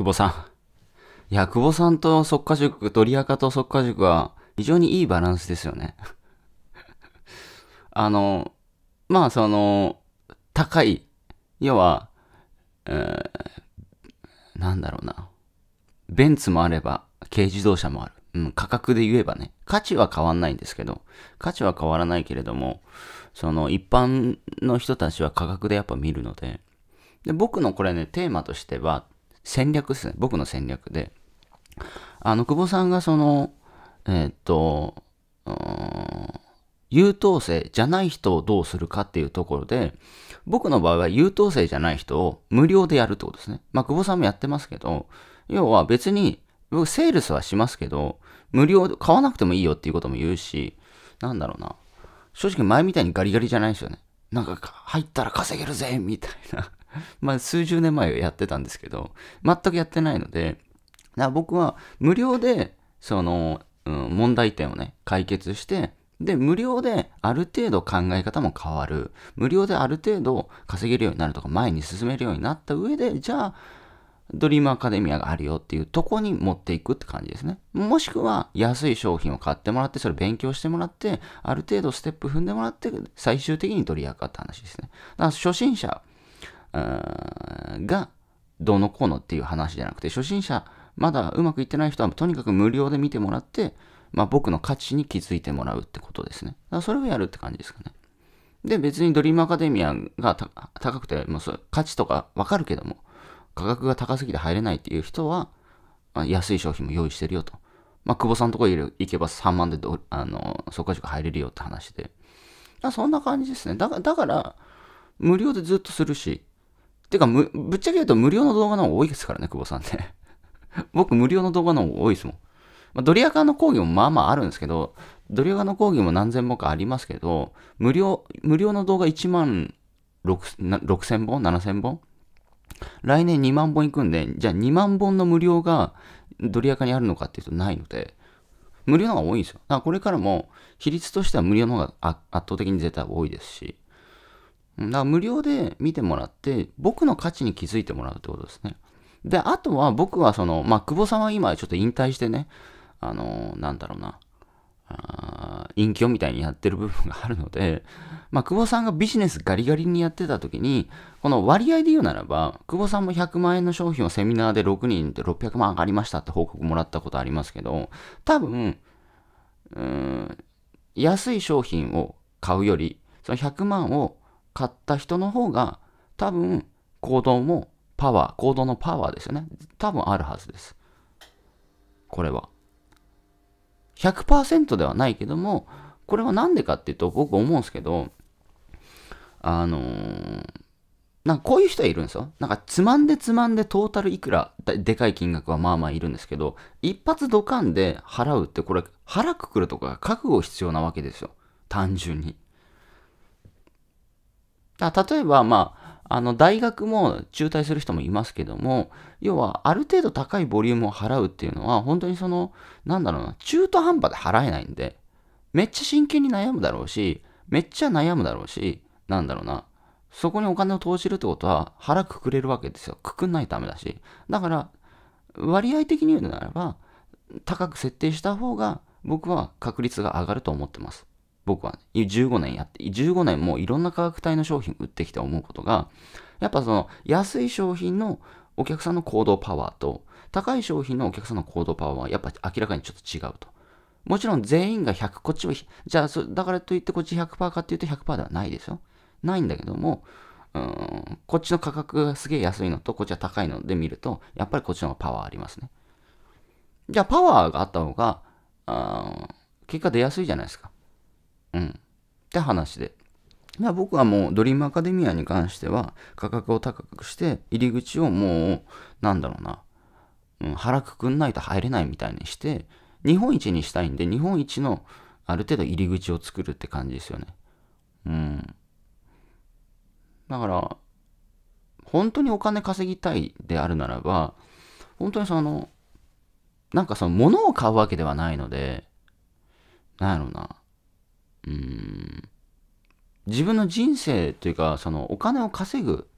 久保さん。いや、久保さんと即家塾、鳥垢と即家塾は非常にいいバランスですよね。あの、まあその、高い、要は、えー、なんだろうな。ベンツもあれば、軽自動車もある。うん、価格で言えばね、価値は変わんないんですけど、価値は変わらないけれども、その一般の人たちは価格でやっぱ見るので、で僕のこれね、テーマとしては、戦略ですね。僕の戦略で。あの、久保さんがその、えー、っと、優等生じゃない人をどうするかっていうところで、僕の場合は優等生じゃない人を無料でやるってことですね。まあ、久保さんもやってますけど、要は別に、僕、セールスはしますけど、無料で買わなくてもいいよっていうことも言うし、なんだろうな。正直前みたいにガリガリじゃないですよね。なんか入ったら稼げるぜみたいな まあ数十年前はやってたんですけど、全くやってないので、だから僕は無料で、その、うん、問題点をね、解決して、で、無料である程度考え方も変わる。無料である程度稼げるようになるとか、前に進めるようになった上で、じゃあ、ドリームアカデミアがあるよっていうとこに持っていくって感じですね。もしくは安い商品を買ってもらって、それ勉強してもらって、ある程度ステップ踏んでもらって、最終的にドリアカって話ですね。だから初心者がどうのこうのっていう話じゃなくて、初心者、まだうまくいってない人はとにかく無料で見てもらって、まあ、僕の価値に気づいてもらうってことですね。だからそれをやるって感じですかね。で、別にドリームアカデミアが高くて、もう価値とかわかるけども、価格が高すぎて入れないっていう人は、まあ、安い商品も用意してるよと。まあ、久保さんのとこ行けば3万であの、そこか入れるよって話で。そんな感じですね。だから、だから無料でずっとするし、てかぶっちゃけ言うと無料の動画の方が多いですからね、久保さんね。僕無料の動画の方が多いですもん。まあ、ドリアカの講義もまあまああるんですけど、ドリアカの講義も何千本かありますけど、無料、無料の動画1万6千本7千本来年2万本いくんで、じゃあ2万本の無料がドリアカにあるのかっていうとないので、無料の方が多いんですよ。だからこれからも比率としては無料の方が圧倒的に絶対多いですし、だから無料で見てもらって、僕の価値に気づいてもらうってことですね。で、あとは僕はその、まあ、久保さんは今ちょっと引退してね、あのー、なんだろうな、あ隠居みたいにやってる部分があるので、まあ、久保さんがビジネスガリガリにやってた時に、この割合で言うならば、久保さんも100万円の商品をセミナーで6人で600万上がりましたって報告もらったことありますけど、多分、うん、安い商品を買うより、その100万を買った人の方が多分行動もパワー、行動のパワーですよね。多分あるはずです。これは。100%ではないけども、これは何でかっていうと僕思うんですけど、あのー、なんかこういう人はいるんですよ。なんかつまんでつまんでトータルいくらでかい金額はまあまあいるんですけど、一発ドカンで払うってこれ腹くくるとか覚悟必要なわけですよ。単純に。だ例えば、まあ、あの大学も中退する人もいますけども、要はある程度高いボリュームを払うっていうのは、本当にその、なんだろうな、中途半端で払えないんで、めっちゃ真剣に悩むだろうし、めっちゃ悩むだろうし、なんだろうな、そこにお金を投じるってことは腹くくれるわけですよ。くくんないためだし。だから、割合的に言うならば、高く設定した方が僕は確率が上がると思ってます。僕は、ね、15年やって、15年もういろんな価格帯の商品売ってきて思うことが、やっぱその安い商品のお客さんの行動パワーと、高い商品のお客さんの行動パワーはやっぱ明らかにちょっと違うと。もちろん全員が100、こっちは、じゃあだからといってこっち100%かっていうと100%ではないですよ。ないんだけども、うんこっちの価格がすげえ安いのとこっちは高いので見ると、やっぱりこっちの方がパワーありますね。じゃあパワーがあった方が、あ結果出やすいじゃないですか。って話で。だ僕はもうドリームアカデミアに関しては価格を高くして入り口をもうなんだろうな、うん、腹くくんないと入れないみたいにして日本一にしたいんで日本一のある程度入り口を作るって感じですよね。うん。だから本当にお金稼ぎたいであるならば本当にそのなんかその物を買うわけではないのでなんやろうなうん自分の人生というかそのお金を稼ぐ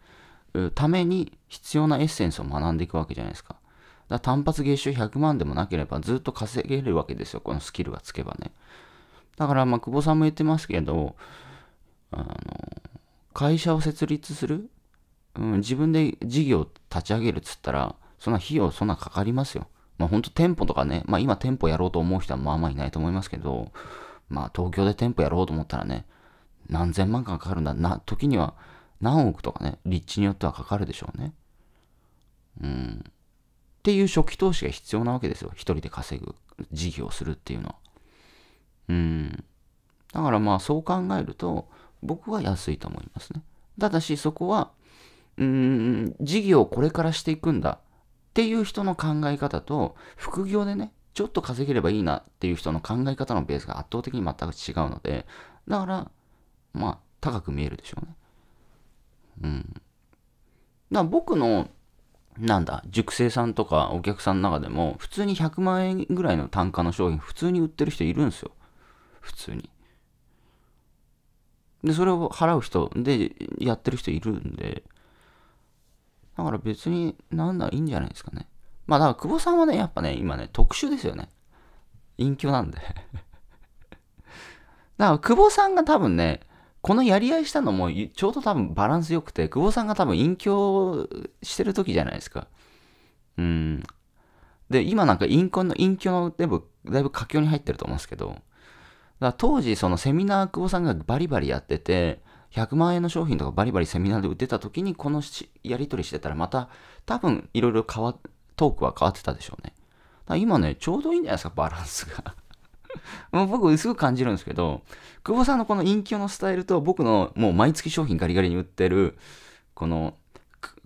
ために必要なエッセンスを学んでいくわけじゃないですか。だから単発月収100万でもなければずっと稼げるわけですよ、このスキルがつけばね。だから、まあ、久保さんも言ってますけど、あの、会社を設立する、うん、自分で事業を立ち上げるっつったら、そんな費用そんなかかりますよ。まあ、ほんと店舗とかね、まあ今店舗やろうと思う人はまあまあいないと思いますけど、まあ東京で店舗やろうと思ったらね、何千万かかかるんだな、時には何億とかね、立地によってはかかるでしょうね。うん。っていう初期投資が必要なわけですよ。一人で稼ぐ、事業をするっていうのは。うん。だからまあそう考えると、僕は安いと思いますね。ただしそこは、うん、事業をこれからしていくんだっていう人の考え方と、副業でね、ちょっと稼げればいいなっていう人の考え方のベースが圧倒的に全く違うので、だから、まあ、高く見えるでしょうね。うん。だから僕の、なんだ、熟成さんとかお客さんの中でも、普通に100万円ぐらいの単価の商品、普通に売ってる人いるんですよ。普通に。で、それを払う人でやってる人いるんで、だから別になんだいいんじゃないですかね。まあだから久保さんはね、やっぱね、今ね、特殊ですよね。隠居なんで だから久保さんが多分ね、このやり合いしたのもちょうど多分バランス良くて、久保さんが多分隠居してる時じゃないですか。うん。で、今なんか隠居の、隠居のだいぶ、だいぶ佳境に入ってると思うんですけど、だから当時そのセミナー久保さんがバリバリやってて、100万円の商品とかバリバリセミナーで売ってた時にこのやり取りしてたらまた多分いろいろ変わって、トークは変わってたでしょうね。だ今ね、ちょうどいいんじゃないですか、バランスが。もう僕、すぐ感じるんですけど、久保さんのこの隠居のスタイルと、僕のもう毎月商品ガリガリに売ってる、この、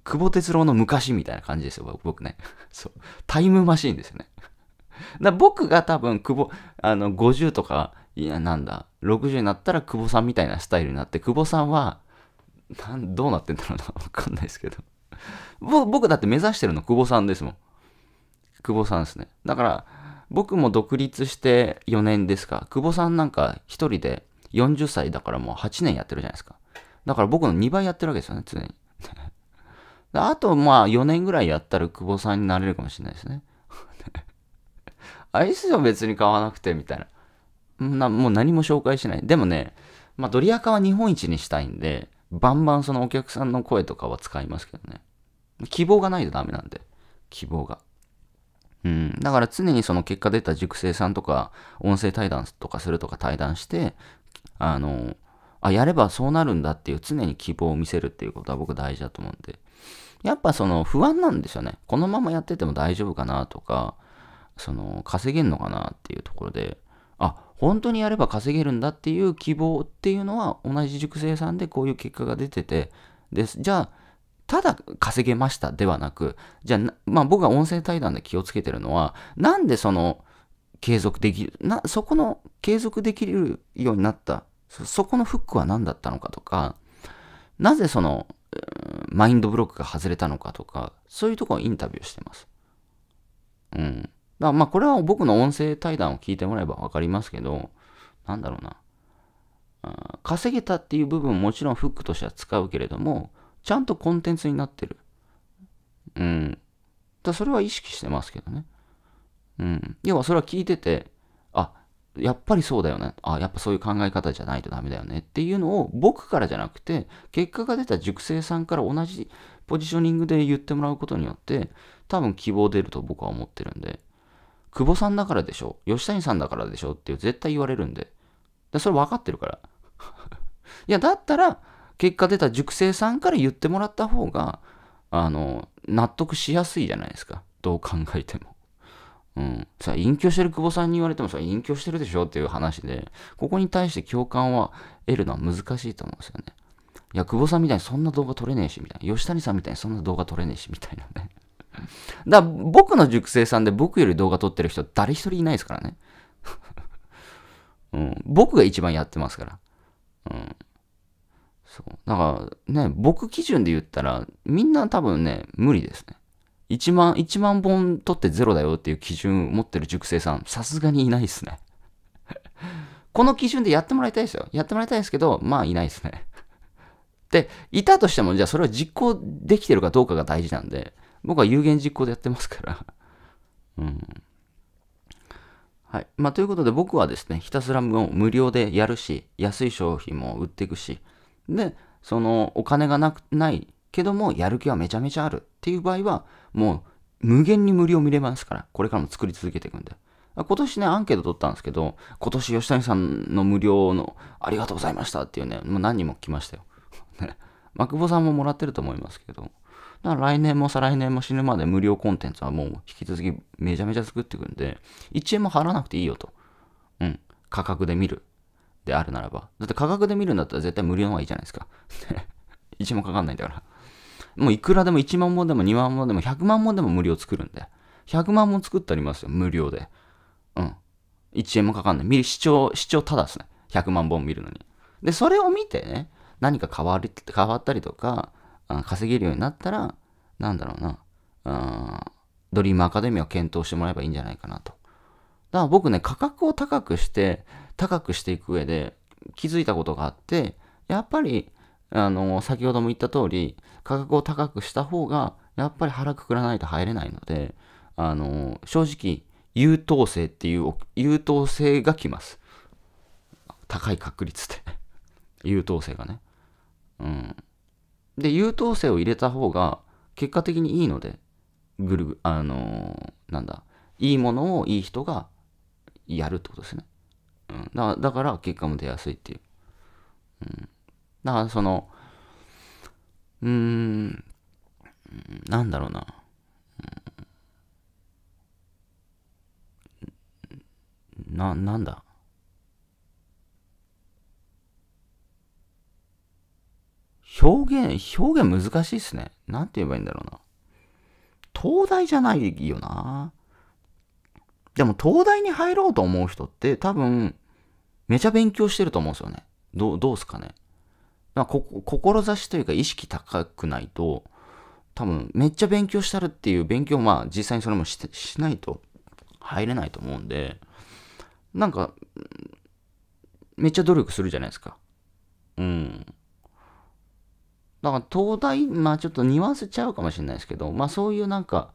久保哲郎の昔みたいな感じですよ、僕ね。そう。タイムマシーンですよね。だ僕が多分、久保、あの、50とか、いや、なんだ、60になったら久保さんみたいなスタイルになって、久保さんは、なんどうなってんだろうな、わかんないですけど。僕、僕だって目指してるの久保さんですもん。久保さんですね。だから、僕も独立して4年ですか。久保さんなんか一人で40歳だからもう8年やってるじゃないですか。だから僕の2倍やってるわけですよね、常に。あと、まあ4年ぐらいやったら久保さんになれるかもしれないですね。アイスは別に買わなくて、みたいな。なもう何も紹介しない。でもね、まあドリアカは日本一にしたいんで、バンバンそのお客さんの声とかは使いますけどね。希望がないとダメなんで。希望が。うん、だから常にその結果出た塾生さんとか、音声対談とかするとか対談して、あの、あ、やればそうなるんだっていう常に希望を見せるっていうことは僕大事だと思うんで、やっぱその不安なんですよね。このままやってても大丈夫かなとか、その稼げんのかなっていうところで、あ、本当にやれば稼げるんだっていう希望っていうのは同じ塾生さんでこういう結果が出てて、です。じゃあ、ただ稼げましたではなく、じゃあ、まあ僕が音声対談で気をつけてるのは、なんでその継続できる、な、そこの継続できるようになったそ、そこのフックは何だったのかとか、なぜその、マインドブロックが外れたのかとか、そういうところをインタビューしてます。うん。だからまあこれは僕の音声対談を聞いてもらえばわかりますけど、なんだろうな。稼げたっていう部分ももちろんフックとしては使うけれども、ちゃんとコンテンツになってる。うん。だそれは意識してますけどね。うん。要はそれは聞いてて、あ、やっぱりそうだよね。あ、やっぱそういう考え方じゃないとダメだよねっていうのを僕からじゃなくて、結果が出た熟成さんから同じポジショニングで言ってもらうことによって、多分希望出ると僕は思ってるんで、久保さんだからでしょ、吉谷さんだからでしょって絶対言われるんで、でそれ分かってるから。いや、だったら、結果出た塾生さんから言ってもらった方が、あの、納得しやすいじゃないですか。どう考えても。うん。さ、隠居してる久保さんに言われてもさ、隠居してるでしょっていう話で、ここに対して共感は得るのは難しいと思うんですよね。いや、久保さんみたいにそんな動画撮れねえし、みたいな。吉谷さんみたいにそんな動画撮れねえし、みたいなね。だから僕の塾生さんで僕より動画撮ってる人誰一人いないですからね。うん、僕が一番やってますから。うん、そう。だからね、僕基準で言ったら、みんな多分ね、無理ですね。1万、1万本取ってゼロだよっていう基準を持ってる熟成さん、さすがにいないですね。この基準でやってもらいたいですよ。やってもらいたいですけど、まあいないですね。で、いたとしても、じゃあそれは実行できてるかどうかが大事なんで、僕は有言実行でやってますから。うん。はい。まあということで僕はですね、ひたすらもう無料でやるし、安い商品も売っていくし、で、そのお金がなくないけども、やる気はめちゃめちゃあるっていう場合は、もう無限に無料見れますから、これからも作り続けていくんで。今年ね、アンケート取ったんですけど、今年吉谷さんの無料のありがとうございましたっていうね、もう何人も来ましたよ。マクボさんももらってると思いますけど、来年も再来年も死ぬまで無料コンテンツはもう引き続きめちゃめちゃ作っていくんで、1円も払わなくていいよと。うん。価格で見るであるならば、だって価格で見るんだったら絶対無料の方がいいじゃないですか。1 もかかんないんだから。もういくらでも1万本でも2万本でも100万本でも無料作るんで。100万本作ってありますよ、無料で。うん。1円もかかんない。見る視聴、視聴ただですね。100万本見るのに。で、それを見てね、何か変わり変わったりとか、稼げるようになったら、なんだろうな、ドリームアカデミーを検討してもらえばいいんじゃないかなと。だから僕ね、価格を高くして、高くしていく上で気づいたことがあってやっぱりあの先ほども言った通り価格を高くした方がやっぱり腹くくらないと入れないのであの正直優等生っていう優等生が来ます高い確率で 優等生がねうんで優等生を入れた方が結果的にいいのでぐるぐあのなんだいいものをいい人がやるってことですね。だだから結果も出やすいっていう。うん。だからその、うーん、なんだろうな。な、なんだ表現、表現難しいっすね。なんて言えばいいんだろうな。東大じゃないよな。でも東大に入ろうと思う人って多分、めちゃ勉強してると思うんですよね。どどうすかね。まあ、こ、志というか意識高くないと、多分、めっちゃ勉強したるっていう勉強、まあ、実際にそれもししないと入れないと思うんで、なんか、めっちゃ努力するじゃないですか。うん。だから、東大、まあ、ちょっとニュアンスちゃうかもしれないですけど、まあ、そういうなんか、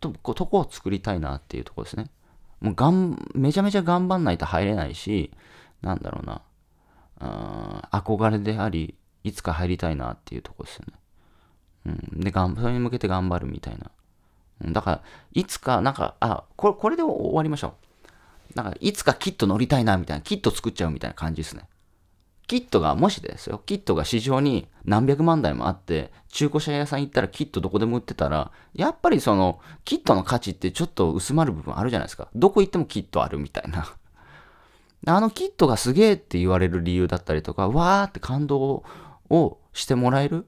ととこを作りたいなっていうとこですね。もうがん、めちゃめちゃ頑張んないと入れないし、なんだろうな、うん、憧れであり、いつか入りたいなっていうとこですよね。うん。で、がん、それに向けて頑張るみたいな。うん、だから、いつか、なんか、あ、これ、これで終わりましょう。なんか、いつかキット乗りたいな、みたいな、キット作っちゃうみたいな感じですね。キットが、もしですよ、キットが市場に何百万台もあって、中古車屋さん行ったらキットどこでも売ってたら、やっぱりその、キットの価値ってちょっと薄まる部分あるじゃないですか。どこ行ってもキットあるみたいな。あのキットがすげえって言われる理由だったりとか、わーって感動をしてもらえる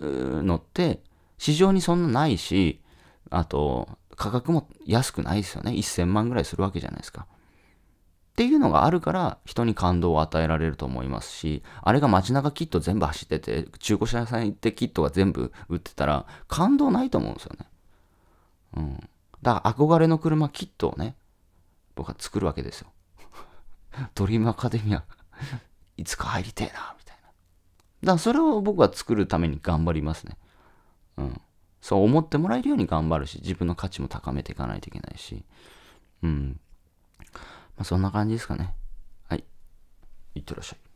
のって、市場にそんなないし、あと、価格も安くないですよね。1000万ぐらいするわけじゃないですか。っていうのがあるから人に感動を与えられると思いますし、あれが街中キット全部走ってて、中古車屋さん行ってキットが全部売ってたら感動ないと思うんですよね。うん。だから憧れの車キットをね、僕は作るわけですよ。ドリームアカデミアいつか入りてえな、みたいな。だからそれを僕は作るために頑張りますね。うん。そう思ってもらえるように頑張るし、自分の価値も高めていかないといけないし。うん。まあ、そんな感じですかね。はい。いってらっしゃい。